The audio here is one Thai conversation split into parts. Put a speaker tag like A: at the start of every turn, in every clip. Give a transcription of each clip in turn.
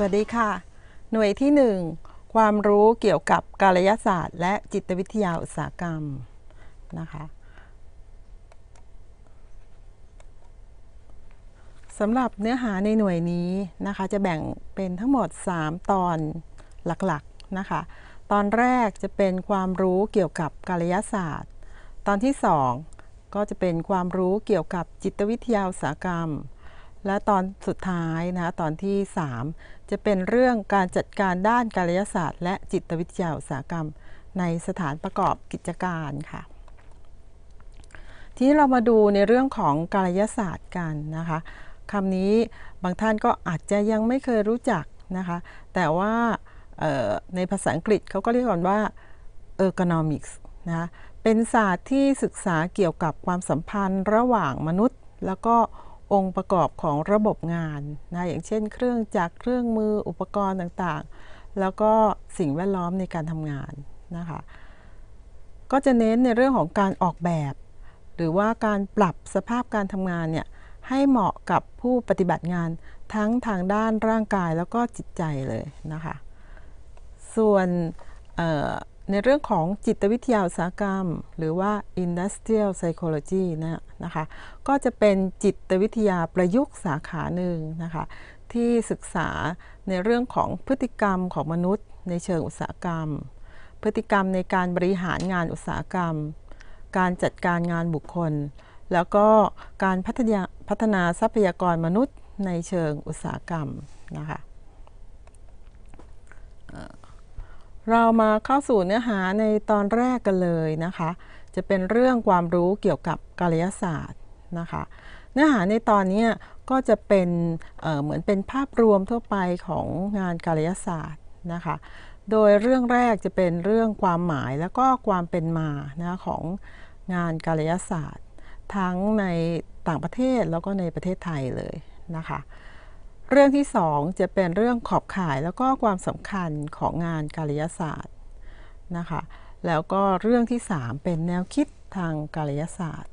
A: สวัสดีค่ะ หน่วยที่ 1 ความรู้เกี่ยวกับกาลยศาสตร์ และจิตวิทยาอุตสาหกรรมนะคะสำหรับเนื้อหาในหน่วยนี้นะคะจะแบ่งเป็นทั้งหมด 3 ตอนหลักๆนะคะ ตอนแรกจะเป็นความรู้เกี่ยวกับกาลยศาสตร์ ตอนที่ 2 ก็จะเป็นความรู้เกี่ยวกับจิตวิทยาอุตสาหกรรมและตอนสุดท้ายนะคะตอนที่ 3 จะเป็นเรื่องการจัดการด้านการยศาสตร์และจิตวิทยาอุตสาหกรรมในสถานประกอบกิจการค่ะที่เรามาดูในเรื่องของการยศาสตร์กันนะคะคำนี้บางท่านก็อาจจะยังไม่เคยรู้จักนะคะแต่ว่าในภาษาอังกฤษเขาก็เรียกกันว่า ergonomics นะคะเป็นศาสตร์ที่ศึกษาเกี่ยวกับความสัมพันธ์ระหว่างมนุษย์แล้วก็องค์ประกอบของระบบงานนะอย่างเช่นเครื่องจักร เครื่องมืออุปกรณ์ต่างๆ แล้วก็สิ่งแวดล้อมในการทำงาน นะคะ ก็จะเน้นในเรื่องของการออกแบบ หรือว่าการปรับสภาพการทำงานเนี่ย ให้เหมาะกับผู้ปฏิบัติงานทั้งทางด้านร่างกายแล้วก็จิตใจเลยนะคะ ส่วนในเรื่องของจิตวิทยาอุตสาหกรรม หรือว่า industrial psychology นะนะคะก็จะเป็นจิตวิทยาประยุกต์สาขาหนึ่งนะคะที่ศึกษาในเรื่องของพฤติกรรมของมนุษย์ในเชิงอุตสาหกรรม พฤติกรรมในการบริหารงานอุตสาหกรรม การจัดการงานบุคคล แล้วก็การพัฒนาพัฒนาทรัพยากรมนุษย์ในเชิงอุตสาหกรรมนะคะเรามาเข้าสู่เนื้อหาในตอนแรกกันเลยนะคะ จะเป็นเรื่องความรู้เกี่ยวกับกาลยศาสตร์นะคะ เนื้อหาในตอนนี้ก็จะเป็นเเหมือนเป็นภาพรวมทั่วไปของงานกาลยศาสตร์นะคะ โดยเรื่องแรกจะเป็นเรื่องความหมายแล้วก็ความเป็นมานะของงาน กาลยศาสตร์ ทั้งในต่างประเทศแล้วก็ในประเทศไทยเลยนะคะเรื่องที่ 2 จะเป็นเรื่องขอบข่ายแล้วก็ความสำคัญของงานกาลยศาสตร์นะคะแล้วก็เรื่องที่ 3 เป็นแนวคิดทางกาลยศาสตร์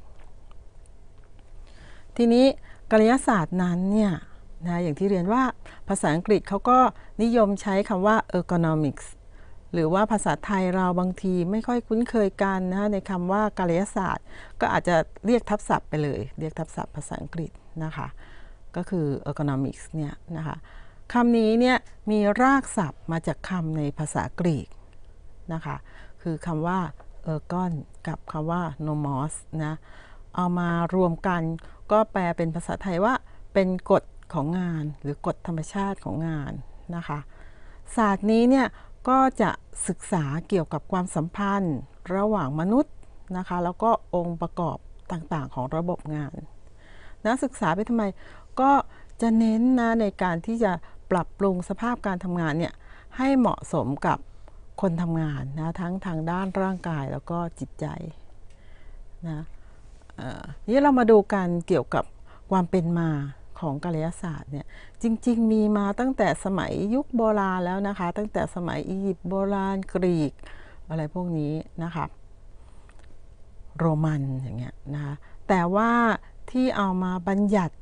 A: ทีนี้กาลยศาสตร์นั้นเนี่ยนะอย่างที่เรียนว่าภาษาอังกฤษเขาก็นิยมใช้คำว่า economics หรือว่าภาษาไทยเราบางทีไม่ค่อยคุ้นเคยกันนะในคำว่ากาลยศาสตร์ ก็อาจจะเรียกทับศัพท์ไปเลยเรียกทับศัพท์ภาษาอังกฤษนะคะก็คือ economics เนี่ยนะคะคำนี้เนี่ยมีรากศัพท์มาจากคำในภาษากรีกนะคะ คือคำว่า ergon กับคำว่า nomos นะ เอามารวมกันก็แปลเป็นภาษาไทยว่าเป็นกฎของงานหรือกฎธรรมชาติของงานนะคะ ศาสตร์นี้เนี่ยก็จะศึกษาเกี่ยวกับความสัมพันธ์ระหว่างมนุษย์นะคะแล้วก็องค์ประกอบต่างๆของระบบงานนักศึกษาไปทำไมก็จะเน้นนะในการที่จะปรับปรุงสภาพการทำงานเนี่ย ให้เหมาะสมกับคนทำงานนะทั้งทางด้านร่างกายแล้วก็จิตใจนะนี่เรามาดูกันเกี่ยวกับความเป็นมาของกายศาสตร์เนี่ยจริงๆมีมาตั้งแต่สมัยยุคโบราณแล้วนะคะตั้งแต่สมัยอียิปต์โบราณกรีกอะไรพวกนี้นะคะโรมันอย่างเงี้ยนะคะแต่ว่าที่เอามาบัญญัติ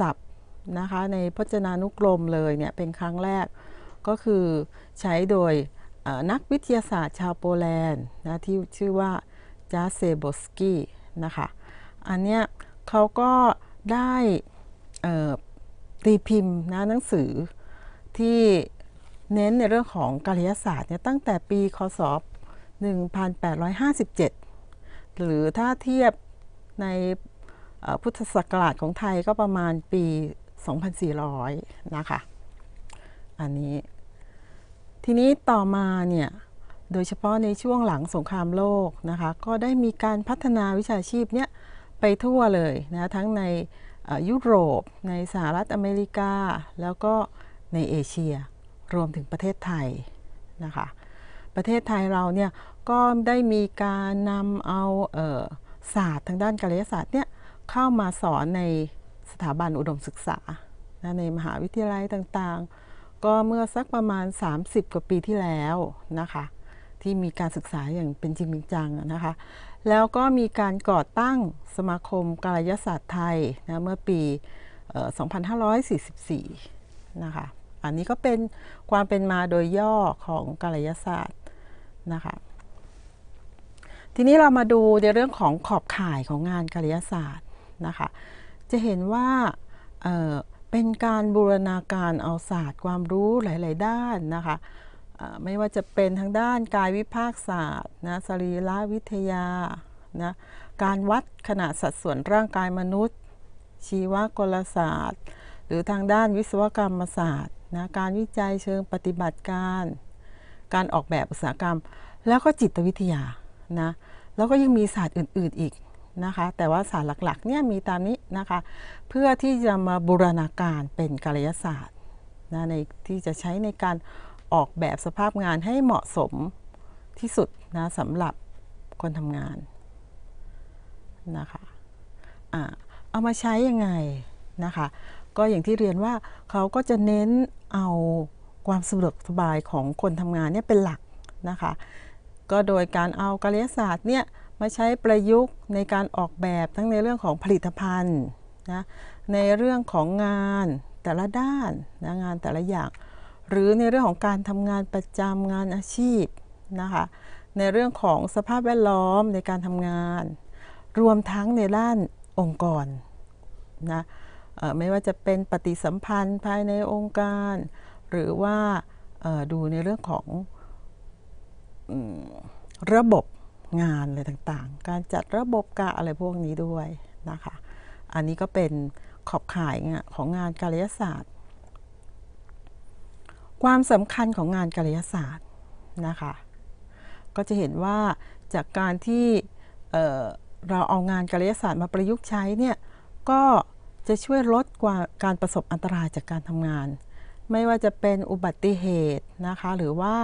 A: ศัพท์นะคะในพจนานุกรมเลยเนี่ยเป็นครั้งแรกก็คือใช้โดยนักวิทยาศาสตร์ชาวโปแลนด์นะที่ชื่อว่าจาเซโบสกี้นะคะอันเนี้ยเขาก็ได้ตีพิมพ์นะหนังสือที่เน้นในเรื่องของกายศาสตร์เนี่ยตั้งแต่ปีคศ1857 หรือถ้าเทียบในพุทธศักราชของไทยก็ประมาณปี 2400นะคะ อันนี้ ทีนี้ต่อมาเนี่ย โดยเฉพาะในช่วงหลังสงครามโลกนะคะ ก็ได้มีการพัฒนาวิชาชีพเนี้ยไปทั่วเลยนะ ทั้งในยุโรป ในสหรัฐอเมริกา แล้วก็ในเอเชียรวมถึงประเทศไทย นะคะ ประเทศไทยเราเนี่ย ก็ได้มีการนำเอาศาสตร์ทางด้านกายศาสตร์เนี่ยเข้ามาสอนในสถาบันอุดมศึกษาในมหาวิทยาลัยต่างๆ ก็เมื่อสักประมาณ 30 กว่าปีที่แล้วนะคะที่มีการศึกษาอย่างเป็นจริงเป็นจังนะคะแล้วก็มีการก่อตั้งสมาคมกาลยศาสตร์ไทยนะเมื่อปี2544นะคะอันนี้ก็เป็นความเป็นมาโดยย่อของกาลยศาสตร์นะคะ ทีนี้เรามาดูในเรื่องของขอบข่ายของงานกาลยศาสตร์นะคะจะเห็นว่าเเป็นการบูรณาการเอาศาสตร์ความรู้หลาย ๆ ด้านนะคะไม่ว่าจะเป็นทางด้านกายวิภาคศาสตร์นะสรีรวิทยานะการวัดขนาดสัดส่วนร่างกายมนุษย์ ชีวกลศาสตร์ หรือทางด้านวิศวกรรมศาสตร์นะการวิจัยเชิงปฏิบัติการ การออกแบบอุตสาหกรรมแล้วก็จิตวิทยานะแล้วก็ยังมีศาสตร์อื่น ๆ อีกนะคะแต่ว่าศาสตร์หลักๆเนี่ยมีตามนี้นะคะเพื่อที่จะมาบูรณาการเป็นกายศาสตร์นะในที่จะใช้ในการออกแบบสภาพงานให้เหมาะสมที่สุดนะสำหรับคนทำงานนะคะอะเอามาใช้ยังไงนะคะก็อย่างที่เรียนว่าเขาก็จะเน้นเอาความสะดวกสบายของคนทำงานเนี่ยเป็นหลักนะคะก็โดยการเอากายศาสตร์เนี่ยมาใช้ประยุกต์ในการออกแบบทั้งในเรื่องของผลิตภัณฑ์นะในเรื่องของงานแต่ละด้านนะงานแต่ละอย่าง หรือในเรื่องของการทำงานประจำงานอาชีพนะคะในเรื่องของสภาพแวดล้อมในการทำงาน รวมทั้งในด้านองค์กรนะไม่ว่าจะเป็นปฏิสัมพันธ์ภายในองค์การ หรือว่าดูในเรื่องของระบบงานอะไรต่างๆ การจัดระบบกะอะไร พวกนี้ด้วย นะคะ อันนี้ก็เป็นขอบข่ายของงานกาลยศาสตร์ ความสำคัญของงาน กาลยศาสตร์นะคะ ก็จะเห็นว่าจากการที่เเราเอางานกาลยศาสตร์มาประยุกต์ใช้เนี่ย ก็จะช่วยลดกว่าการประสบอันตรายจากการทำงาน ไม่ว่าจะเป็นอุบัติเหตุนะคะหรือว่า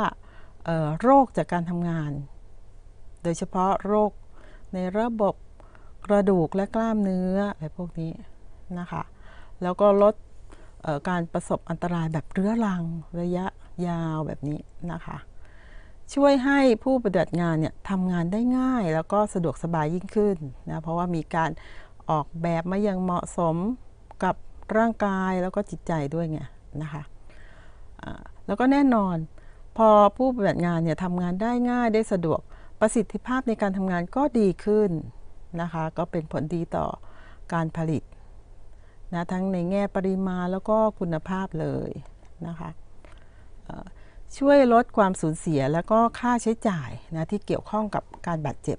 A: โรคจากการทำงานโดยเฉพาะโรคในระบบกระดูกและกล้ามเนื้ออะไรพวกนี้นะคะ แล้วก็ลดการประสบอันตรายแบบเรื้อรังระยะยาวแบบนี้นะคะ ช่วยให้ผู้ปฏิบัติงานเนี่ยทำงานได้ง่ายแล้วก็สะดวกสบายยิ่งขึ้นนะ เพราะว่ามีการออกแบบมาอย่างเหมาะสมกับร่างกายแล้วก็จิตใจด้วยไงนะคะแล้วก็แน่นอน พอผู้ปฏิบัติงานเนี่ยทำงานได้ง่ายได้สะดวกประสิทธิภาพในการทำงานก็ดีขึ้นนะคะก็เป็นผลดีต่อการผลิตนะทั้งในแง่ปริมาณแล้วก็คุณภาพเลยนะคะช่วยลดความสูญเสียแล้วก็ค่าใช้จ่ายนะที่เกี่ยวข้องกับการบาดเจ็บ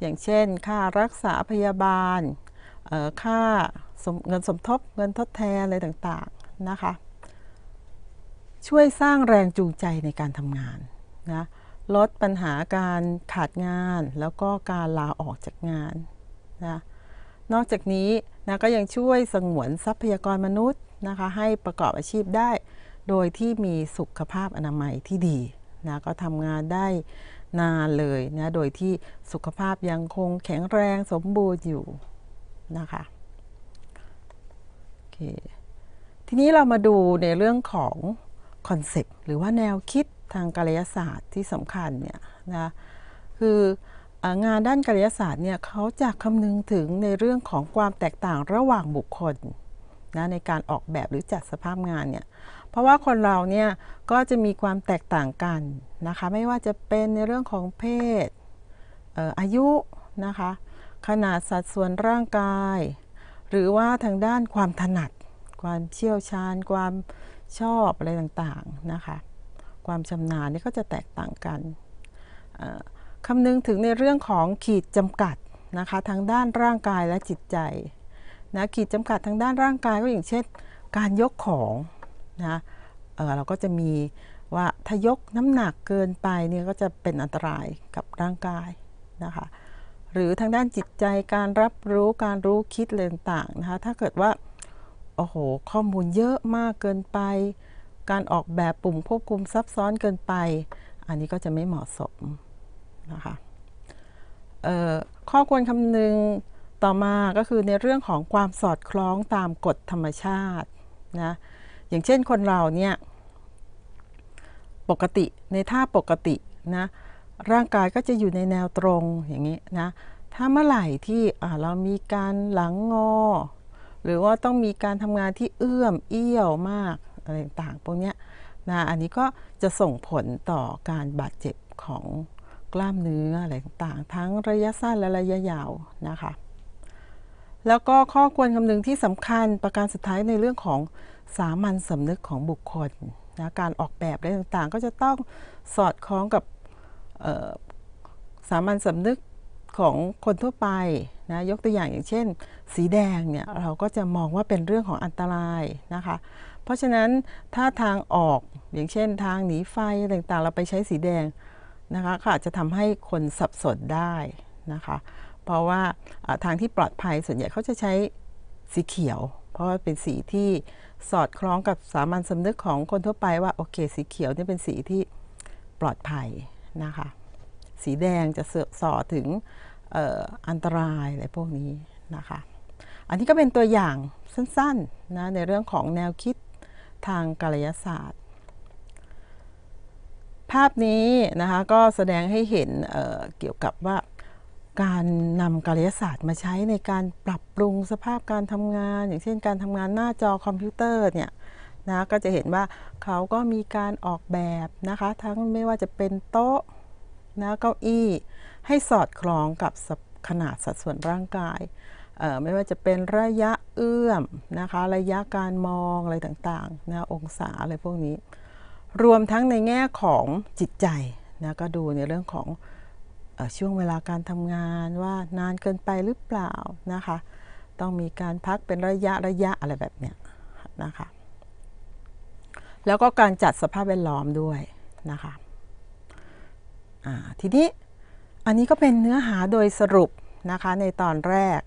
A: อย่างเช่นค่ารักษาพยาบาล ค่าเงินสมทบ เงินทดแทนอะไรต่างๆนะคะ ช่วยสร้างแรงจูงใจในการทำงานนะลดปัญหาการขาดงานแล้วก็การลาออกจากงานนะ นอกจากนี้นะก็ยังช่วยสงวนทรัพยากรมนุษย์นะคะให้ประกอบอาชีพได้โดยที่มีสุขภาพอนามัยที่ดีนะก็ทำงานได้นานเลยนะโดยที่สุขภาพยังคงแข็งแรงสมบูรณ์อยู่นะคะโอเคทีนี้เรามาดูในเรื่องของคอนเซปต์หรือว่าแนวคิดทางกายศาสตร์ที่สำคัญเนี่ยนะคืองานด้านกายศาสตร์เนี่ยเขาจะคำนึงถึงในเรื่องของความแตกต่างระหว่างบุคคลนะในการออกแบบหรือจัดสภาพงานเนี่ยเพราะว่าคนเราเนี่ยก็จะมีความแตกต่างกันนะคะ ไม่ว่าจะเป็นในเรื่องของเพศอายุนะคะ ขนาดสัดส่วนร่างกาย หรือว่าทางด้านความถนัด ความเชี่ยวชาญ ความชอบอะไรต่างๆนะคะความชำนาญนี่ก็จะแตกต่างกันคำนึงถึงในเรื่องของขีดจำกัดนะคะทางด้านร่างกายและจิตใจนะขีดจำกัดทางด้านร่างกายก็อย่างเช่น การยกของนะเเราก็จะมีว่าถ้ายกน้ำหนักเกินไปเนี่ยก็จะเป็นอันตรายกับร่างกายนะคะ หรือทางด้านจิตใจการรับรู้การรู้คิดเรื่องต่างนะคะถ้าเกิดว่าโอ้โหข้อมูลเยอะมากเกินไปการออกแบบปุ่มควบคุมซับซ้อนเกินไป อันนี้ก็จะไม่เหมาะสมนะคะข้อควรคำนึงต่อมาก็คือในเรื่องของความสอดคล้องตามกฎธรรมชาตินะอย่างเช่นคนเราเนี่ยปกติในท่าปกตินะร่างกายก็จะอยู่ในแนวตรงอย่างนี้นะถ้าเมื่อไหร่ที่เรามีการหลังงอ หรือว่าต้องมีการทำงานที่เอื้อมเอี้ยวมากอะไรต่างๆ พวกนี้นะอันนี้ก็จะส่งผลต่อการบาดเจ็บของกล้ามเนื้ออะไรต่างๆ ทั้งระยะสั้นและระยะยาวนะคะ แล้วก็ข้อควรคำนึงที่สำคัญประการสุดท้ายในเรื่องของสามัญสำนึกของบุคคลนะการออกแบบอะไรต่างๆ ก็จะต้องสอดคล้องกับสามัญสำนึกของคนทั่วไปนะยกตัวอย่างอย่างเช่น สีแดงเนี่ยเราก็จะมองว่าเป็นเรื่องของอันตรายนะคะเพราะฉะนั้นถ้าทางออกอย่างเช่นทางหนีไฟต่างๆ เราไปใช้สีแดงนะคะก็อาจจะทำให้คนสับสนได้นะคะเพราะว่าทางที่ปลอดภัยส่วนใหญ่ เขาจะใช้สีเขียว เพราะว่าเป็นสีที่สอดคล้องกับสามัญสำนึกของคนทั่วไปว่าโอเค สีเขียวนี่เป็นสีที่ปลอดภัยนะคะสีแดงจะส่อถึงอออันตรายอะไรพวกนี้นะคะอันนี้ก็เป็นตัวอย่างสั้นๆนะในเรื่องของแนวคิดทางกายศาสตร์ ภาพนี้นะคะก็แสดงให้เห็นเเกี่ยวกับว่าการนำกายศาสตร์มาใช้ในการปรับปรุงสภาพการทำงาน อย่างเช่นการทำงานหน้าจอคอมพิวเตอร์เนี่ยนะก็จะเห็นว่าเขาก็มีการออกแบบนะคะ ทั้งไม่ว่าจะเป็นโต๊ะนะเก้าอี้ ให้สอดคล้องกับขนาดสัดส่วนร่างกายไม่ว่าจะเป็นระยะเอื้อมนะคะ ระยะการมองอะไรต่างๆนะองศาอะไรพวกนี้ รวมทั้งในแง่ของจิตใจนะก็ดูในเรื่องของอช่วงเวลาการทำงานว่านานเกินไปหรือเปล่านะคะ ต้องมีการพักเป็นระยะระยะอะไรแบบเนี้ยนะคะ แล้วก็การจัดสภาพแวดล้อมด้วยนะคะทีนี้อันนี้ก็เป็นเนื้อหาโดยสรุปนะคะในตอนแรก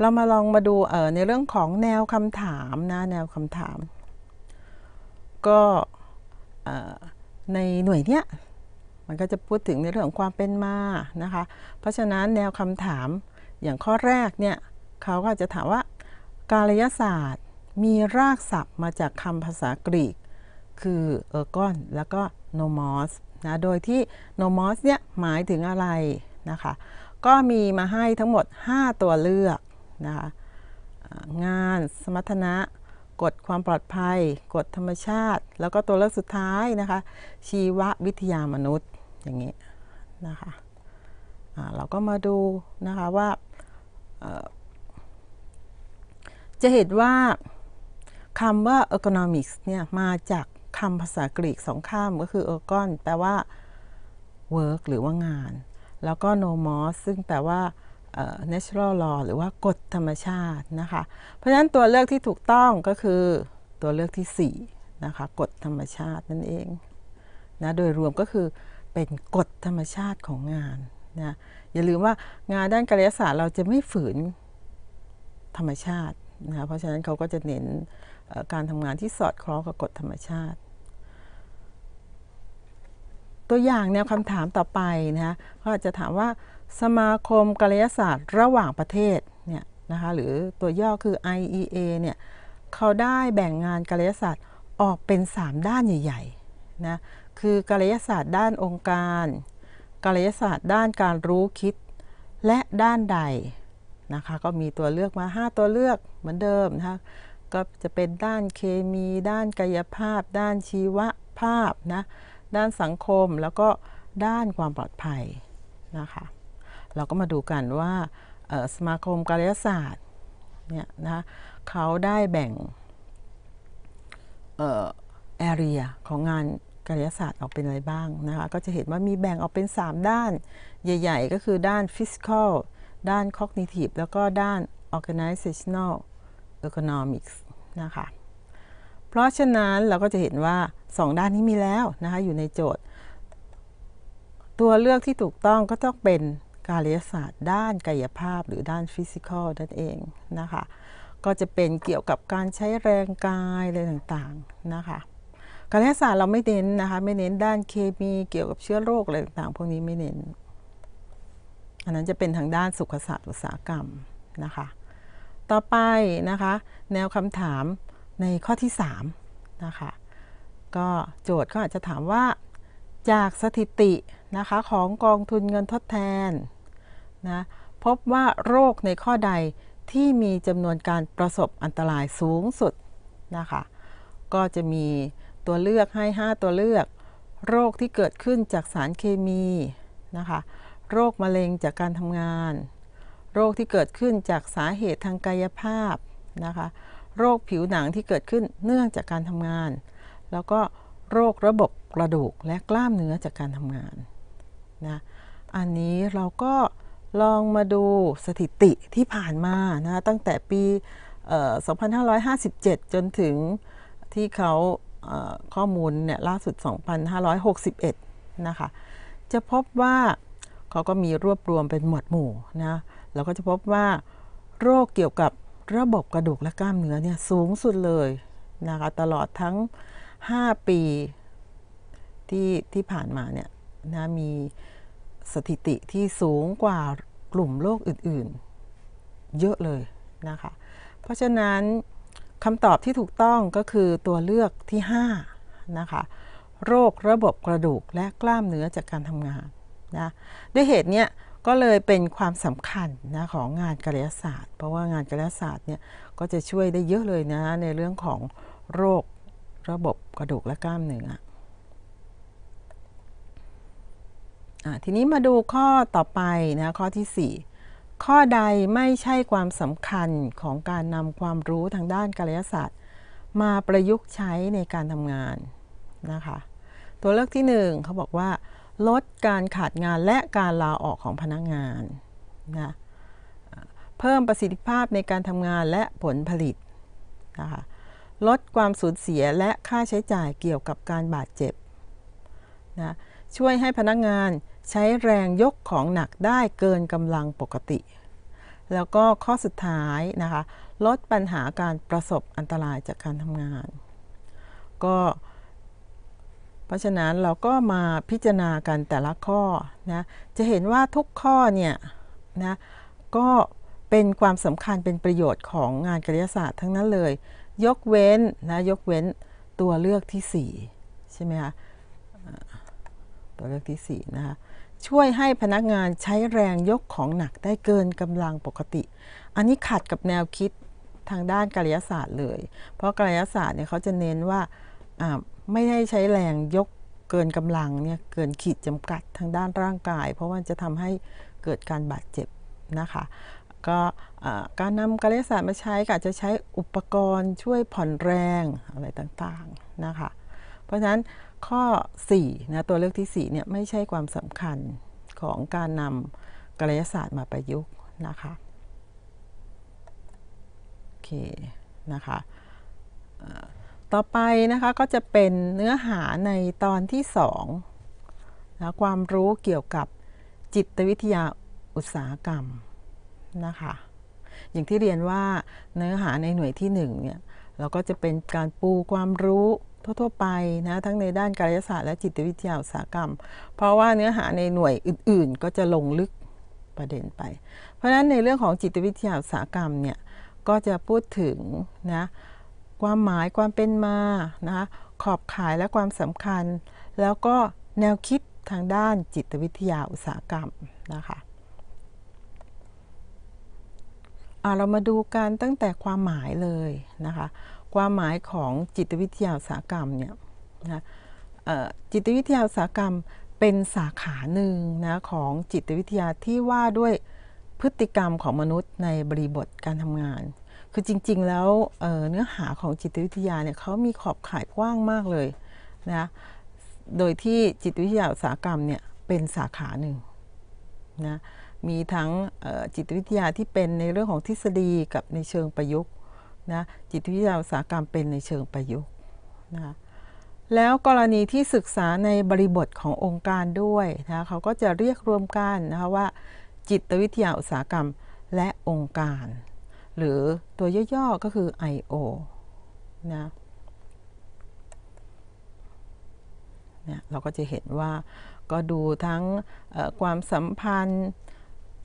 A: เรามาลองมาดูในเรื่องของแนวคำถามนะ แนวคำถาม ก็ในหน่วยเนี้ยมันก็จะพูดถึงในเรื่องของความเป็นมานะคะ เพราะฉะนั้นแนวคำถามอย่างข้อแรกเนี่ย เขาก็จะถามว่า การยศาสตร์มีรากศัพท์มาจากคำภาษากรีก คือเออร์กอนแล้วก็โนมอสนะโดยที่โนมอสเนี่ย หมายถึงอะไร นะคะ ก็มีมาให้ทั้งหมด 5 ตัวเลือกนะคะงาน สมรรถนะกฎความปลอดภัยกฎธรรมชาติ แล้วก็ตัวเลือกสุดท้ายนะคะ ชีววิทยามนุษย์อย่างนี้ นะคะะเราก็มาดูนะคะว่า จะเห็นว่าคำว่า economics เนี่ย มาจากคำภาษากรีกสองคำก็คือ e g o n แปลว่า work หรือว่างาน แล้วก็ nomos ซึ่งแปลว่า natural law หรือว่ากฎธรรมชาตินะคะเพราะฉะนั้นตัวเลือกที่ถูกต้องก็คือตัวเลือกที่4นะคะกฎธรรมชาตินั่นเองนะโดยรวมก็คือเป็นกฎธรรมชาติของงานนะอย่าลืมว่างานด้านกายศาสตร์เราจะไม่ฝืนธรรมชาตินะคะเพราะฉะนั้นเขาก็จะเน้นการทำงานที่สอดคล้องกับกฎธรรมชาติ ตัวอย่างแนวคำถามต่อไปนะคะก็จะถามว่าสมาคมกาลยศาสตร์ระหว่างประเทศเนี่ยนะคะหรือตัวย่อคือ IEA เนี่ยเขาได้แบ่งงานกาลยศาสตร์ออกเป็น 3 ด้านใหญ่ๆนะคือกาลยศาสตร์ ด้านองค์การกาลยศาสตร์ ด้านการรู้คิด และด้านใดนะคะก็มีตัวเลือกมา 5 ตัวเลือกเหมือนเดิมนะคะก็จะเป็นด้านเคมี ด้านกายภาพ ด้านชีวภาพนะด้านสังคมแล้วก็ด้านความปลอดภัยนะคะเราก็มาดูกันว่าสมาคมการยศาสตร์เนี่ยนะเขาได้แบ่งเอเรียของงานการยศาสตร์ออกเป็นอะไรบ้างนะคะก็จะเห็นว่ามีแบ่งออกเป็น 3 ด้านใหญ่ ๆ ก็คือด้าน Fiscal ด้าน Cognitive แล้วก็ด้าน Organizational Economics นะคะเพราะฉะนั้นเราก็จะเห็นว่า 2 ด้านนี้มีแล้วนะคะอยู่ในโจทย์ ตัวเลือกที่ถูกต้องก็ต้องเป็นกายศาสตร์ด้านกายภาพ หรือด้านฟิสิกอลนั่นเองนะคะก็จะเป็นเกี่ยวกับการใช้แรงกาย อะไรต่างๆนะคะกายศาสตร์เราไม่เน้นนะคะไม่เน้นด้านเคมีเกี่ยวกับเชื้อโรคอะไรต่างๆพวกนี้ไม่เน้นอันนั้นจะเป็นทางด้านสุขศาสตร์อุตสาหกรรมนะคะต่อไปนะคะแนวคำถามในข้อที่3นะคะก็โจทย์ก็อาจจะถามว่าจากสถิตินะคะของกองทุนเงินทดแทนนะพบว่าโรคในข้อใดที่มีจำนวนการประสบอันตรายสูงสุดนะคะก็จะมีตัวเลือกให้ 5 ตัวเลือก โรคที่เกิดขึ้นจากสารเคมีนะคะโรคมะเร็งจากการทำงาน โรคที่เกิดขึ้นจากสาเหตุทางกายภาพนะคะโรคผิวหนังที่เกิดขึ้นเนื่องจากการทำงาน แล้วก็โรคระบบกระดูกและกล้ามเนื้อจากการทำงานนะอันนี้เราก็ลองมาดูสถิติที่ผ่านมานะตั้งแต่ปี 2557 จนถึงที่เขาข้อมูลเนี่ยล่าสุด 2561 นะคะจะพบว่าเขาก็มีรวบรวมเป็นหมวดหมู่นะเราก็จะพบว่าโรคเกี่ยวกับระบบกระดูกและกล้ามเนื้อเนี่ยสูงสุดเลยนะคะตลอดทั้ง 5 ปีที่ที่ผ่านมาเนี่ยนะมีสถิติที่สูงกว่ากลุ่มโรคอื่นๆ เยอะเลยนะคะเพราะฉะนั้นคำตอบที่ถูกต้องก็คือตัวเลือกที่5นะคะโรคระบบกระดูกและกล้ามเนื้อจากการทำงานนะด้วยเหตุเนี้ยก็เลยเป็นความสำคัญนะของงานกายศาสตร์ เพราะว่างานกายศาสตร์เนี่ยก็จะช่วยได้เยอะเลยนะในเรื่องของโรคระบบกระดูกและกล้ามเนื้อทีนี้มาดูข้อต่อไปนะ ข้อที่ 4 ข้อใดไม่ใช่ความสำคัญของการนำความรู้ทางด้านกายศาสตร์ มาประยุกต์ใช้ในการทำงานนะคะตัวเลือกที่1เขาบอกว่า ลดการขาดงานและการลาออกของพนักงานนะเพิ่มประสิทธิภาพในการทำงานและผลผลิตนะคะลดความสูญเสียและค่าใช้จ่ายเกี่ยวกับการบาดเจ็บนะช่วยให้พนักงานใช้แรงยกของหนักได้เกินกำลังปกติ แล้วก็ข้อสุดท้ายนะคะ ลดปัญหาการประสบอันตรายจากการทำงาน ก็เพราะฉะนั้นเราก็มาพิจารณากันแต่ละข้อนะ จะเห็นว่าทุกข้อเนี่ยนะ ก็เป็นความสำคัญเป็นประโยชน์ของงานกริยศาสตร์ทั้งนั้นเลย ยกเว้นนะยกเว้นตัวเลือกที่ 4 ใช่ไหมคะ ตัวเลือกที่ 4 นะคะช่วยให้พนักงานใช้แรงยกของหนักได้เกินกำลังปกติ อันนี้ขัดกับแนวคิดทางด้านกายศาสตร์เลย เพราะกายศาสตร์เนี่ยเขาจะเน้นว่า ไม่ได้ใช้แรงยกเกินกำลังเนี่ย เกินขีดจำกัดทางด้านร่างกาย เพราะว่าจะทำให้เกิดการบาดเจ็บนะคะ ก็การนำกายศาสตร์มาใช้ก็จะใช้อุปกรณ์ช่วยผ่อนแรงอะไรต่างๆ นะคะ เพราะฉะนั้นข้อ4นะตัวเลือกที่4เนี่ยไม่ใช่ความสำคัญของการนำกลยศาสตร์มาประยุกต์นะคะโอเคนะคะต่อไปนะคะก็จะเป็นเนื้อหาในตอนที่2นะความรู้เกี่ยวกับจิตวิทยาอุตสาหกรรมนะคะอย่างที่เรียนว่าเนื้อหาในหน่วยที่ 1เนี่ยเราก็จะเป็นการปูความรู้ทั่วๆไปนะทั้งในด้านกายศาสตร์และจิตวิทยาอุตสาหกรรม เพราะว่าเนื้อหาในหน่วยอื่น ๆ ก็จะลงลึกประเด็นไป เพราะฉะนั้นในเรื่องของจิตวิทยาอุตสาหกรรมเนี่ย ก็จะพูดถึงนะความหมายความเป็นมานะขอบข่ายและความสำคัญ แล้วก็แนวคิดทางด้านจิตวิทยาอุตสาหกรรมนะคะเรามาดูกันตั้งแต่ความหมายเลยนะคะความหมายของจิตวิทยาสากรรมเนี่ยนะจิตวิทยาสากรรมเป็นสาขาหนึ่งนะของจิตวิทยาที่ว่าด้วยพฤติกรรมของมนุษย์ในบริบทการทำงาน คือจริงๆแล้วเเนื้อหาของจิตวิทยาเนี่ยเขามีขอบข่ายกว้างมากเลยนะโดยที่จิตวิทยาสากรรมเนี่ยเป็นสาขาหนึ่งนะมีทั้งจิตวิทยาที่เป็นในเรื่องของทฤษฎีกับในเชิงประยุกต์นะจิตวิทยาอุตสาหกรรมเป็นในเชิงประยุกต์นะแล้วกรณีที่ศึกษาในบริบทขององค์การด้วยนะเขาก็จะเรียกรวมกันนะคะว่า จิตวิทยาอุตสาหกรรมและองค์การ หรือตัวย่อๆ ก็คือ I.O. นะเเราก็จะเห็นว่าก็ดูทั้งความสัมพันธ์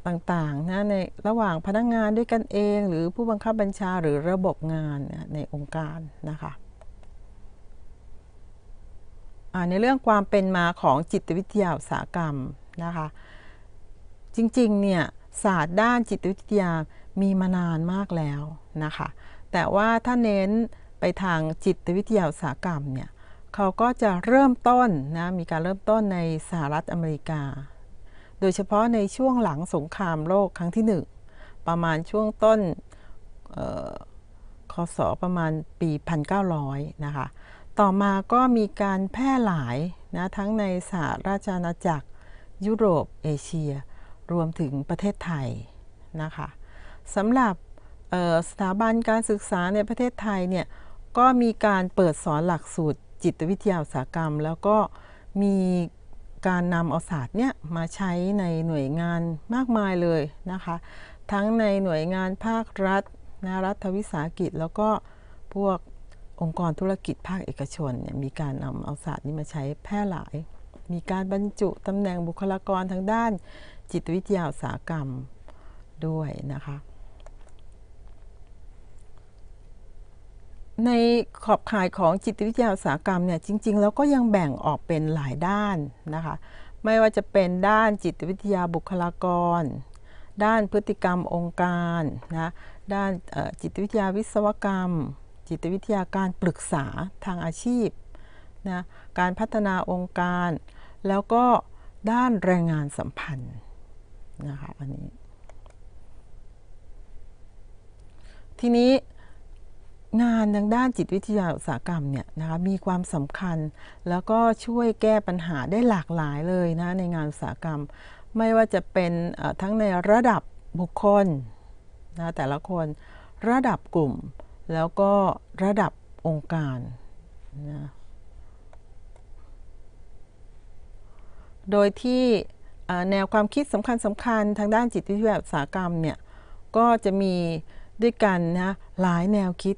A: ต่าง ๆ นะในระหว่างพนักงงานด้วยกันเอง หรือผู้บังคับบัญชาหรือระบบงานในองค์การนะคะในเรื่องความเป็นมาของจิตวิทยาศาสาหกรรมนะคะจริงๆเนี่ยศาสตร์ด้านจิตวิทยามีมานานมากแล้ว นะคะแต่ว่าถ้าเน้นไปทางจิตวิทยาศาสาหกรรมเนี่ยเขาก็จะเริ่มต้นนะมีการเริ่มต้นในสหรัฐอเมริกาโดยเฉพาะในช่วงหลังสงครามโลกครั้งที่หนึ่งประมาณช่วงต้นคศประมาณปี 1900 นะคะ ต่อมาก็มีการแพร่หลายนะทั้งในสหราชอาณาจักร ยุโรปเอเชียรวมถึงประเทศไทยนะคะสำหรับสถาบันการศึกษาในประเทศไทยเนี่ยก็มีการเปิดสอนหลักสูตรจิตวิทยาอุตสาหกรรม แล้วก็มีการนำเอาศาสตร์เนี่ยมาใช้ในหน่วยงานมากมายเลยนะคะ ทั้งในหน่วยงานภาครัฐนรัฐวิสาหกิจ แล้วก็พวกองค์กรธุรกิจภาคเอกชนเนี่ยมีการนำเอาศาสตร์นี้มาใช้แพร่หลาย มีการบรรจุตำแหน่งบุคลากรทางด้านจิตวิทยาอุตสากรรมด้วยนะคะในขอบข่ายของจิตวิทยาอุตสาหกรรมเนี่ยจริงๆแล้วก็ยังแบ่งออกเป็นหลายด้านนะคะไม่ว่าจะเป็นด้านจิตวิทยาบุคลากร ด้านพฤติกรรมองค์การนะด้านจิตวิทยาวิศวกรรม จิตวิทยาการปรึกษาทางอาชีพนะการพัฒนาองค์การ แล้วก็ด้านแรงงานสัมพันธ์นะคะอันนี้ทีนี้งานทางด้านจิตวิทยาอุตสาหกรรมเนี่ยนะคะมีความสำคัญแล้วก็ช่วยแก้ปัญหาได้หลากหลายเลยนะในงานอุตสาหกรรม ไม่ว่าจะเป็นทั้งในระดับบุคคลนะแต่ละคนระดับกลุ่มแล้วก็ระดับองค์การนะโดยที่แนวความคิดสำคัญสำคัญทางด้านจิตวิทยาอุตสาหกรรมเนี่ยก็จะมีด้วยกันนะหลายแนวคิด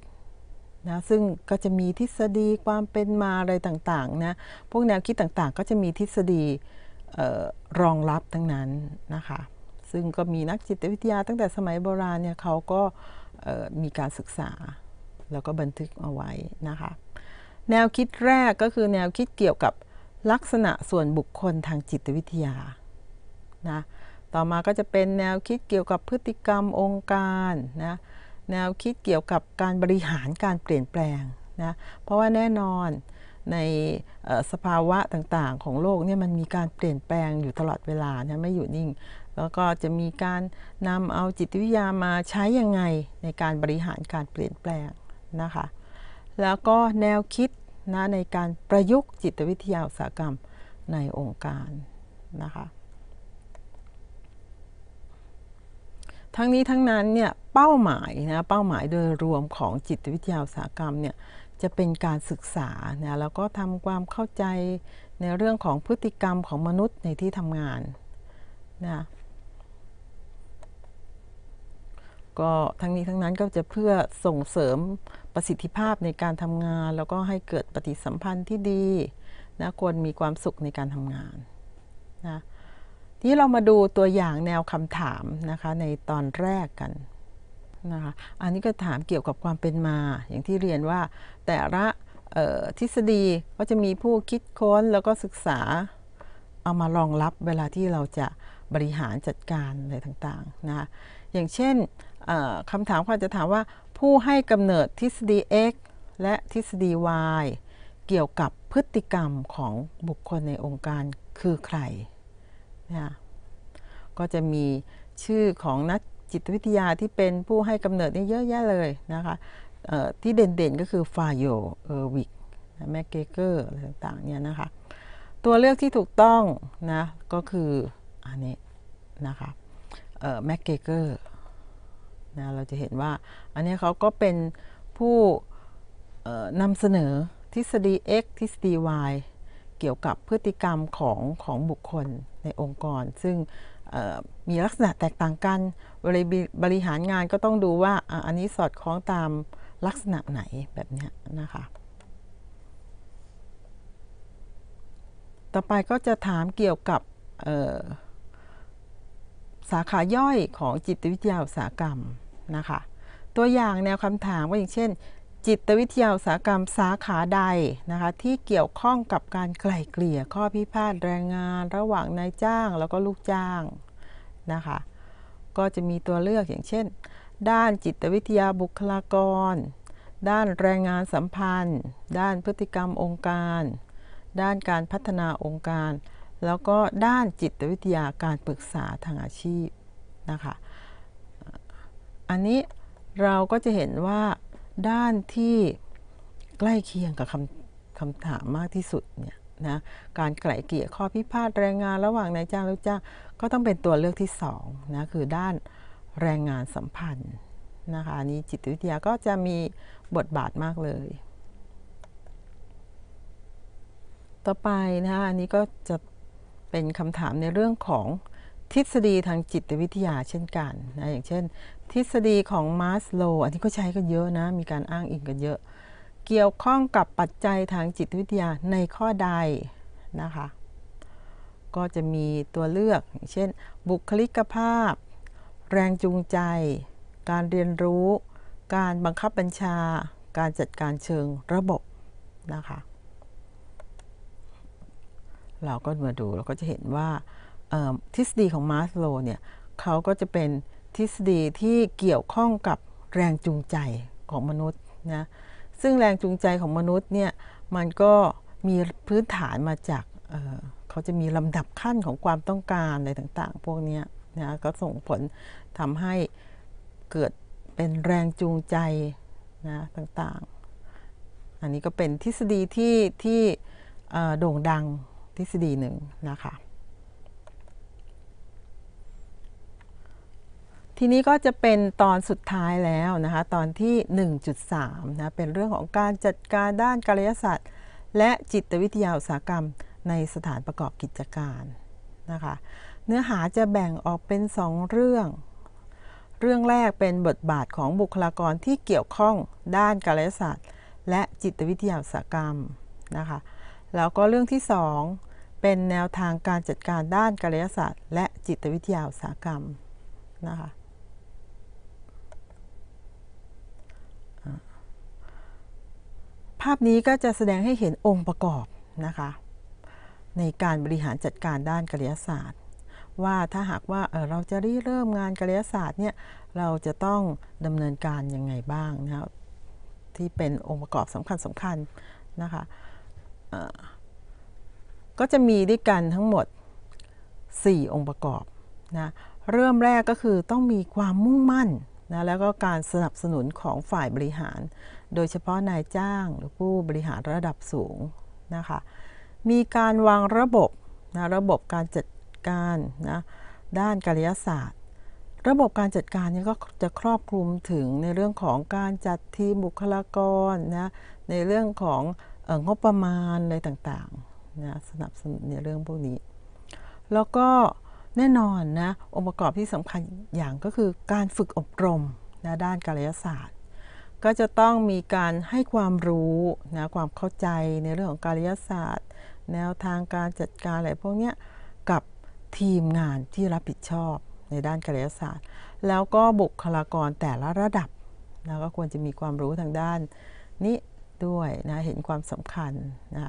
A: นะซึ่งก็จะมีทฤษฎีความเป็นมาอะไร ต่างๆ นะ พวกแนวคิดต่างๆ ก็จะมีทฤษฎีรองรับทั้งนั้นนะคะ ซึ่งก็มีนักจิตวิทยาตั้งแต่สมัยโบราณเนี่ยเขาก็มีการศึกษา แล้วก็บันทึกเอาไว้นะคะ แนวคิดแรกก็คือแนวคิดเกี่ยวกับลักษณะส่วนบุคคลทางจิตวิทยานะ ต่อมาก็จะเป็นแนวคิดเกี่ยวกับพฤติกรรมองค์การนะแนวคิดเกี่ยวกับการบริหารการเปลี่ยนแปลงนะ เพราะว่าแน่นอนในสภาวะต่างๆของโลกเนี่ยมันมีการเปลี่ยนแปลงอยู่ตลอดเวลานะไม่อยู่นิ่ง แล้วก็จะมีการนำเอาจิตวิทยามาใช้ยังไงในการบริหารการเปลี่ยนแปลงนะคะ แล้วก็แนวคิดนะในการประยุกต์จิตวิทยาอุตสาหกรรมในองค์การนะคะทั้งนี้ทั้งนั้นเนี่ยเป้าหมายนะเป้าหมายโดยรวมของจิตวิทยาาสตสาหกรรมเนี่ยจะเป็นการศึกษานะแล้วก็ทำความเข้าใจในเรื่องของพฤติกรรมของมนุษย์ในที่ทำงานนะก็ทั้งนี้ทั้งนั้นก็จะเพื่อส่งเสริมประสิทธิภาพในการทำงาน แล้วก็ให้เกิดปฏิสัมพันธ์ที่ดีนะควรมีความสุขในการทำงานนะที่เรามาดูตัวอย่างแนวคำถามนะคะในตอนแรกกันนะคะ อันนี้ก็ถามเกี่ยวกับความเป็นมา อย่างที่เรียนว่า แต่ละทฤษฎีก็จะมีผู้คิดค้นแล้วก็ศึกษา เอามารองรับเวลาที่เราจะบริหารจัดการอะไรต่างๆนะคะอย่างเช่นคำถามก็จะถามว่าผู้ให้กำเนิดทฤษฎี x และทฤษฎี y เกี่ยวกับพฤติกรรมของบุคคลในองค์การคือใครนะก็จะมีชื่อของนักจิตวิทยาที่เป็นผู้ให้กำเนิดนี่เยอะแยะเลยนะคะที่เด่นๆก็คือ ฟาโยเออร์วิก แมกเกเกอร์อะไรต่างๆเนี่ยนะคะตัวเลือกที่ถูกต้องนะก็คืออันนี้นะคะแมกเกเกอร์นะเราจะเห็นว่า อันนี้เขาก็เป็นผู้นำเสนอทฤษฎี X ทฤษฎี Y เกี่ยวกับพฤติกรรมของของบุคคลในองค์กร ซึ่งมีลักษณะแตกต่างกันบริบริหารงานก็ต้องดูว่าอันนี้สอดคล้องตามลักษณะไหนแบบนี้นะคะ ต่อไปก็จะถามเกี่ยวกับสาขาย่อยของจิตวิทยาอุตสาหกรรมนะคะตัวอย่างแนวคำถามก็อย่างเช่นจิตวิทยาอุตสาหกรรมสาขาใดนะคะที่เกี่ยวข้องกับการ ไกล่เกลี่ยข้อพิพาทแรงงานระหว่างนายจ้างแล้วก็ลูกจ้างนะคะก็จะมีตัวเลือกอย่างเช่น ด้านจิตวิทยาบุคลากร ด้านแรงงานสัมพันธ์ ด้านพฤติกรรมองค์การ ด้านการพัฒนาองค์การ แล้วก็ด้านจิตวิทยาการปรึกษาทางอาชีพนะคะอันนี้เราก็จะเห็นว่าด้านที่ใกล้เคียงกับคำคำถามมากที่สุดเนี่ยนะการไกล่เกลี่ยข้อพิพาทแรงงานระหว่างนายจ้างลูกจ้าง ก็ต้องเป็นตัวเลือกที่2นะคือด้านแรงงานสัมพันธ์นะคะนี้จิตวิทยาก็จะมีบทบาทมากเลย ต่อไปนะคะอันนี้ก็จะเป็นคำถามในเรื่องของทฤษฎีทางจิตวิทยาเช่นกันนะอย่างเช่นทฤษฎีของมาสโลอันนี้ก็ใช้กันเยอะนะ มีการอ้างอิงกันเยอะ เกี่ยวข้องกับปัจจัยทางจิตวิทยาในข้อใด นะคะ ก็จะมีตัวเลือก เช่น บุคลิกภาพ แรงจูงใจ การเรียนรู้ การบังคับบัญชา การจัดการเชิงระบบ นะคะ เราก็มาดูเราก็จะเห็นว่าทฤษฎีของมาสโลเนี่ยเขาก็จะเป็นทฤษฎีที่เกี่ยวข้องกับแรงจูงใจของมนุษย์นะซึ่งแรงจูงใจของมนุษย์เนี่ยมันก็มีพื้นฐานมาจากเเขาจะมี ลำดับขั้นของความต้องการอะไรต่างๆ พวกนี้นะก็ส่งผลทำให้เกิดเป็นแรงจูงใจนะต่างๆ อันนี้ก็เป็นทฤษฎีที่ ที่โด่งดังทฤษฎีหนึ่งนะคะทีนี้ก็จะเป็นตอนสุดท้ายแล้วนะคะ ตอนที่ 1.3นะเป็นเรื่องของการจัดการด้านกายศาสตร์ และจิตวิทยาอุตสาหกรรมในสถานประกอบกิจการ นะคะ เนื้อหาจะแบ่งออกเป็น 2 เรื่อง เรื่องแรกเป็นบทบาทของบุคลากรที่เกี่ยวข้องด้านกายศาสตร์ และจิตวิทยาอุตสาหกรรมนะคะแล้วก็เรื่องที่ 2 เป็นแนวทางการจัดการด้านกายศาสตร์และจิตวิทยาอุตสาหกรรมนะคะภาพนี้ก็จะแสดงให้เห็นองค์ประกอบนะคะในการบริหารจัดการด้านกรยศาสตร์ ว่าถ้าหากว่าเเราจะริเริ่มงานกรยศาสตร์เนี่ยเราจะต้องดำเนินการยังไงบ้างนะครับที่เป็นองค์ประกอบสำคัญสำคัญนะคะก็จะมีด้วยกันทั้งหมด 4 องค์ประกอบนะเริ่มแรกก็คือต้องมีความมุ่งมั่นนะแล้วก็การสนับสนุนของฝ่ายบริหารโดยเฉพาะนายจ้างหรือผู้บริหารระดับสูงนะคะ มีการวางระบบนะระบบการจัดการนะด้านการยศาสตร์ ระบบการจัดการนี่ก็จะครอบคลุมถึงในเรื่องของการจัดทีมบุคลากรนะในเรื่องของงบประมาณอะไรต่างๆนะสนับสนุนในเรื่องพวกนี้ แล้วก็แน่นอนนะองค์ประกอบที่สำคัญอย่างก็คือ การฝึกอบรมนะด้านการยศาสตร์ก็จะต้องมีการให้ความรู้นะความเข้าใจในเรื่องของการยศาสตร์ แนวทางการจัดการอะไรพวกนี้กับทีมงานที่รับผิดชอบในด้านการยศาสตร์ แล้วก็บุคลากรแต่ละระดับนะก็ควรจะมีความรู้ทางด้านนี้ด้วยนะเห็นความสำคัญนะ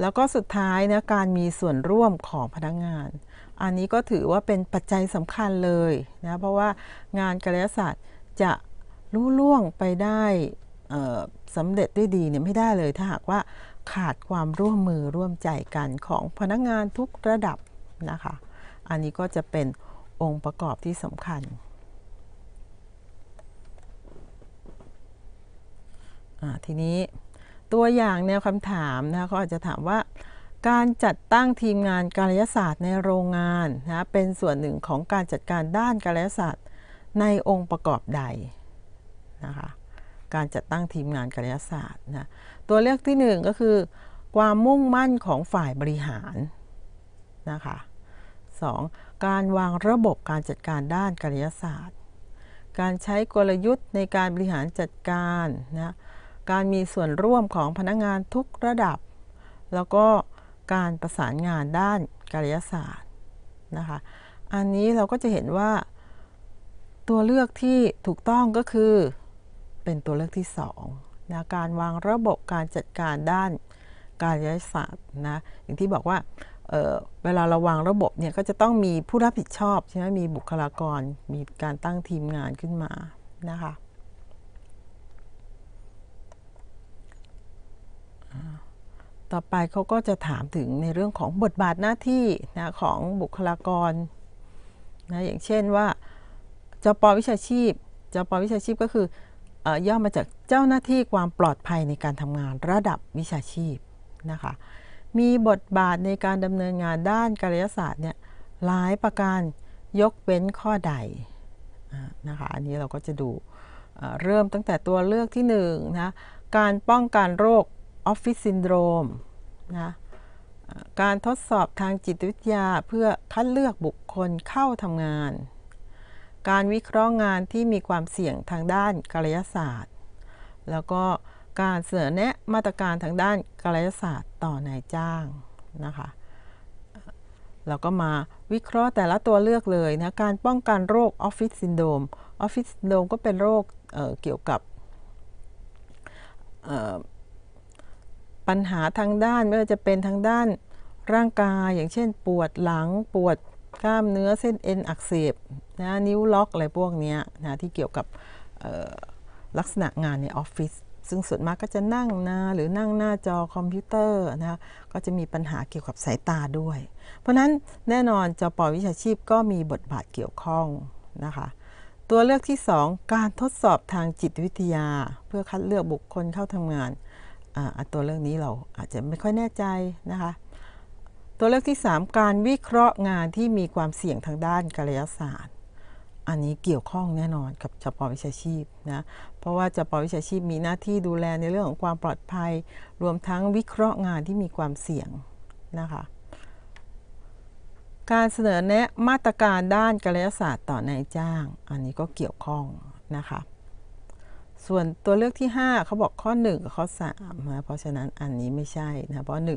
A: แล้วก็สุดท้ายนะการมีส่วนร่วมของพนักงงาน อันนี้ก็ถือว่าเป็นปัจจัยสำคัญเลยนะเพราะว่างานการยศาสตร์จะรู้ล่วงไปได้สำเร็จได้ดีเนี่ยไม่ได้เลยถ้าหากว่าขาดความร่วมมือร่วมใจกันของพนักงานทุกระดับนะคะ อันนี้ก็จะเป็นองค์ประกอบที่สำคัญ ทีนี้ตัวอย่างแนวคำถามนะคะเขาอาจจะถามว่า การจัดตั้งทีมงานการยศาสตร์ในโรงงานนะเป็นส่วนหนึ่งของการจัดการด้านการยศาสตร์ ในองค์ประกอบใดะคะการจัดตั้งทีมงานกายศาสตร์นะตัวเลือกที่1ก็คือความมุ่งมั่นของฝ่ายบริหารนะคะ 2. การวางระบบการจัดการด้านกายศาสตร์ การใช้กลยุทธ์ในการบริหารจัดการนะการมีส่วนร่วมของพนักงงานทุกระดับ แล้วก็การประสานงานด้านกายศาสตร์นะคะอันนี้เราก็จะเห็นว่า ตัวเลือกที่ถูกต้องก็คือเป็นตัวเลือกที่ 2นะการวางระบบการจัดการด้านการย้ายศาสตร์นะ อย่างที่บอกว่าเเวลาเราวางระบบเนี่ยก็จะต้องมีผู้รับผิดชอบใช่ไหมมีบุคลากรมีการตั้งทีมงานขึ้นมานะคะต่อไปเขาก็จะถามถึงในเรื่องของบทบาทหน้าที่นะของบุคลากรนะ อย่างเช่นว่าจปวิชาชีพจปวิชาชีพก็คือย่อมาจากเจ้าหน้าที่ความปลอดภัยในการทำงานระดับวิชาชีพนะคะ มีบทบาทในการดำเนินงานด้านกายศาสตร์เนี่ยหลายประการยกเว้นข้อใดนะคะอันนี้เราก็จะดูเริ่มตั้งแต่ตัวเลือกที่1นนะการป้องกันโรคออฟฟิศซินโดรมนะการทดสอบทางจิตวิทยาเพื่อคัดเลือกบุคคลเข้าทำงานการวิเคราะห์งานที่มีความเสี่ยงทางด้านกายศาสตร์ แล้วก็การเสนอแนะมาตรการทางด้านกายศาสตร์ต่อนายจ้างนะคะเราก็มาวิเคราะห์แต่ละตัวเลือกเลยนะ การป้องกันโรคออฟฟิศซินโดมออฟฟิศซินโดมก็เป็นโรคเเกี่ยวกับปัญหาทางด้านไม่ว่าจะเป็นทางด้านร่างกาย อย่างเช่น ปวดหลังปวดล้ามเนื้อเส้นเอ็นอักเสบนะนิ้วล็อกอะไรพวกนี้นะที่เกี่ยวกับลักษณะงานในออฟฟิศ ซึ่งส่วนมากก็จะนั่งนาหรือนั่งหน้าจอคอมพิวเตอร์นะก็จะมีปัญหาเกี่ยวกับสายตาด้วย เพราะนั้นแน่นอนจปอวิชาชีพก็มีบทบาทเกี่ยวข้องนะคะ ตัวเลือกที่ 2 การทดสอบทางจิตวิทยา เพื่อคัดเลือกบุคคลเข้าทำงาน อ่าตัวเรื่องนี้เราอาจจะไม่ค่อยแน่ใจนะคะตัวเลือกที่ 3 การวิเคราะห์งานที่มีความเสี่ยงทางด้านกายศาสตร์ อันนี้เกี่ยวข้องแน่นอนกับเจะวิชาชีพนะเพราะว่าเจะวิชาชีพมีหน้าที่ดูแลในเรื่องของความปลอดภัย รวมทั้งวิเคราะห์งานที่มีความเสี่ยงนะคะการเสนอแนะมาตรการด้านกายศาสตร์ต่อนายจ้าง อันนี้ก็เกี่ยวข้องนะคะส่วนตัวเลือกที่ 5เขาบอกข้อ 1 กับข้อ3นะเพราะฉะนั้นอันนี้ไม่ใช่นะเพราะ 1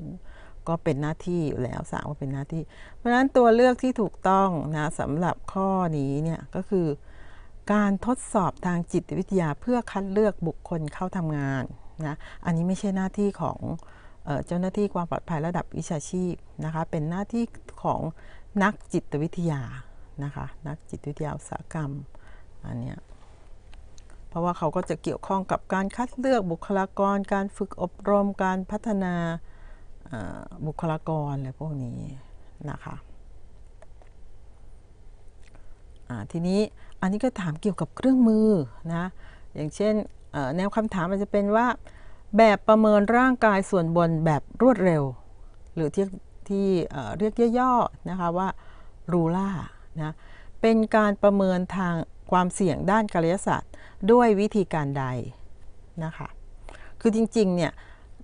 A: ก็เป็นหน้าที่อยู่แล้วสามก็เป็นหน้าที่ เพราะฉะนั้นตัวเลือกที่ถูกต้องนะสำหรับข้อนี้เนี่ยก็คือ การทดสอบทางจิตวิทยา เพื่อคัดเลือกบุคคลเข้าทำงานนะอันนี้ไม่ใช่หน้าที่ของเจ้าหน้าที่ความปลอดภัยระดับวิชาชีพนะคะเป็นหน้าที่ของนักจิตวิทยานะคะนักจิตวิทยาาสตส์กรรม อันเนี้ยเพราะว่าเขาก็จะเกี่ยวข้องกับการคัดเลือกบุคลากร การฝึกอบรมการพัฒนาบุคลากรอะไรพวกนี้ นะคะทีนี้อันนี้ก็ถามเกี่ยวกับเครื่องมือนะอย่างเช่นแนวคำถามมันจะเป็นว่า แบบประเมินร่างกายส่วนบนแบบรวดเร็ว หรือที่ที่เรียกย่อๆนะคะว่ารูล่านะเป็นการประเมินทางความเสี่ยงด้านกายศาสตร์ด้วยวิธีการใดนะคะคือจริงๆเนี่ย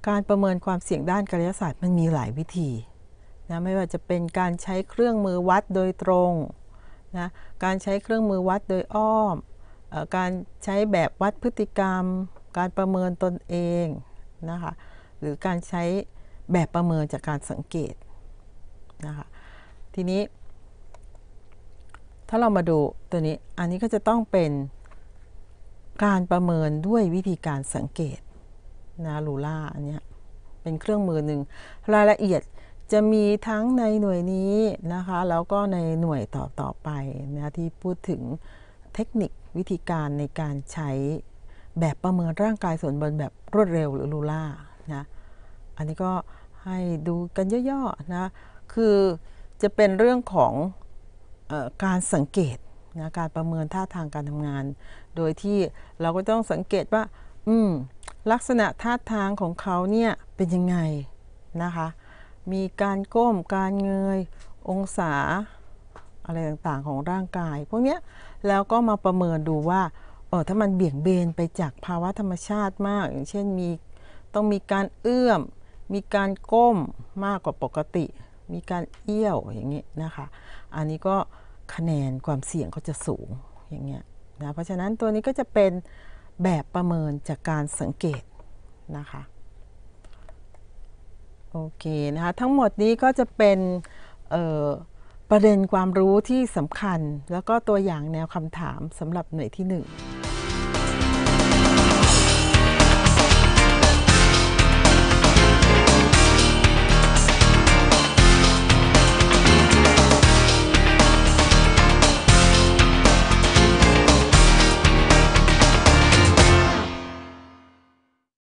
A: การประเมินความเสี่ยงด้านกายศาสตร์มันมีหลายวิธีนะไม่ว่าจะเป็นการใช้เครื่องมือวัดโดยตรงนะการใช้เครื่องมือวัดโดยอ้อมอการใช้แบบวัดพฤติกรรม การประเมินตนเองนะคะหรือการใช้แบบประเมินจากการสังเกตนะคะทีนี้ ถ้าเรามาดูตัวนี้อันนี้ก็จะต้องเป็นการประเมินด้วยวิธีการสังเกตนะลูล่าอันเนี้ยเป็นเครื่องมือหนึ่งรายละเอียดจะมีทั้งในหน่วยนี้นะคะ แล้วก็ในหน่วยต่อต่อไปนะที่พูดถึงเทคนิควิธีการในการใช้แบบประเมินร่างกายส่วนบนแบบรวดเร็วหรือลูล่านะอันนี้ก็ให้ดูกันย่อๆนะคือจะเป็นเรื่องของออการสังเกตนะการประเมินท่าทางการทำงาน โดยที่เราก็ต้องสังเกตว่า อืมลักษณะท่าทางของเขาเนี่ยเป็นยังไงนะคะ มีการก้มการเงยองศาอะไรต่างๆของร่างกายพวกนี้แล้วก็มาประเมินดูว่าเออถ้ามันเบี่ยงเบนไปจากภาวะธรรมชาติมากอย่างเช่นมีต้องมีการเอื้อมมีการก้มมากกว่าปกติ มีการเอี้ยวอย่างนี้นะคะอันนี้ก็คะแนนความเสี่ยงก็จะสูงอย่างเงี้ยนะเพราะฉะนั้นตัวนี้ก็จะเป็นแบบประเมินจากการสังเกตนะคะโอเคนะคะทั้งหมดนี้ก็จะเป็นประเด็นความรู้ที่สำคัญ แล้วก็ตัวอย่างแนวคำถามสำหรับหน่วยที่ 1